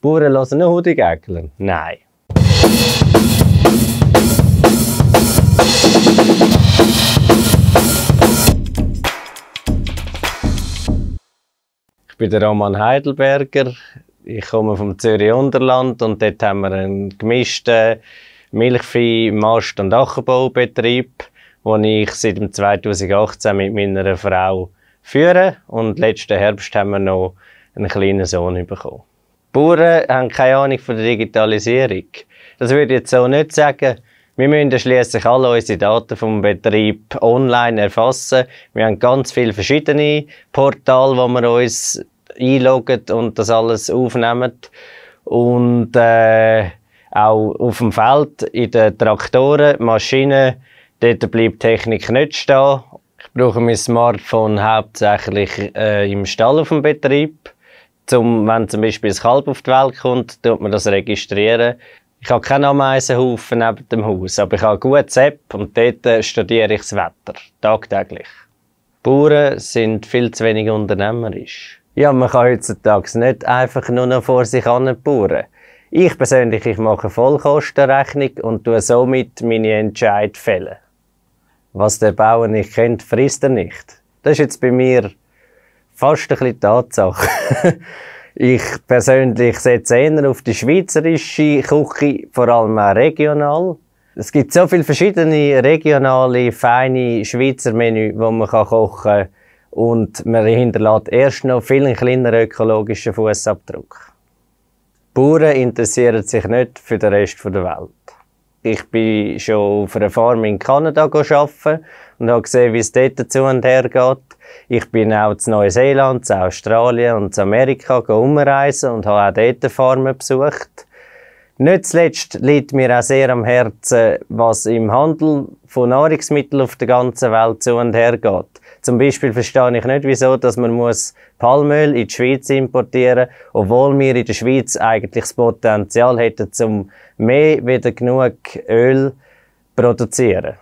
Bauern lassen nicht Hude gäckeln? Nein. Ich bin der Roman Heidelberger. Ich komme vom Zürich Unterland und dort haben wir einen gemischten Milchvieh-, Mast- und Ackerbaubetrieb, den ich seit 2018 mit meiner Frau führe. Und letzten Herbst haben wir noch einen kleinen Sohn bekommen. Bauern haben keine Ahnung von der Digitalisierung. Das würde ich jetzt so nicht sagen. Wir müssen schließlich alle unsere Daten vom Betrieb online erfassen. Wir haben ganz viele verschiedene Portale, wo wir uns einloggen und das alles aufnehmen. Und äh, auch auf dem Feld, in den Traktoren, Maschinen, dort bleibt Technik nicht stehen. Ich brauche mein Smartphone hauptsächlich äh, im Stall auf dem Betrieb. Zum, wenn zum Beispiel ein Kalb auf die Welt kommt, tut man das registrieren. Ich habe keinen Ameisenhaufen neben dem Haus, aber ich habe einen guten und dort äh, studiere ich das Wetter, tagtäglich. Bauern sind viel zu wenig unternehmerisch. Ja, man kann heutzutage nicht einfach nur noch vor sich hin bauen. Ich persönlich ich mache Vollkostenrechnung und tue somit meine Entscheidung. Was der Bauer nicht kennt, frisst er nicht. Das ist jetzt bei mir fast ein bisschen Tatsache. ich persönlich setze eher auf die schweizerische Küche, vor allem auch regional. Es gibt so viele verschiedene regionale, feine Schweizer Menü, die man kochen kann. Und man hinterlässt erst noch viel kleineren ökologischen Fußabdruck. Bauern interessieren sich nicht für den Rest der Welt ich bin schon auf einer Farm in Kanada arbeiten und habe gesehen, wie es dort zu und her geht. Ich bin auch zu Neuseeland, zu Australien und zu Amerika umreisen und habe auch dort Farmen besucht. Nicht zuletzt liegt mir auch sehr am Herzen, was im Handel von Nahrungsmitteln auf der ganzen Welt zu und her geht. Zum Beispiel verstehe ich nicht, wieso dass man muss Palmöl in die Schweiz importieren muss, obwohl wir in der Schweiz eigentlich das Potenzial hätten, um mehr wieder genug Öl zu produzieren.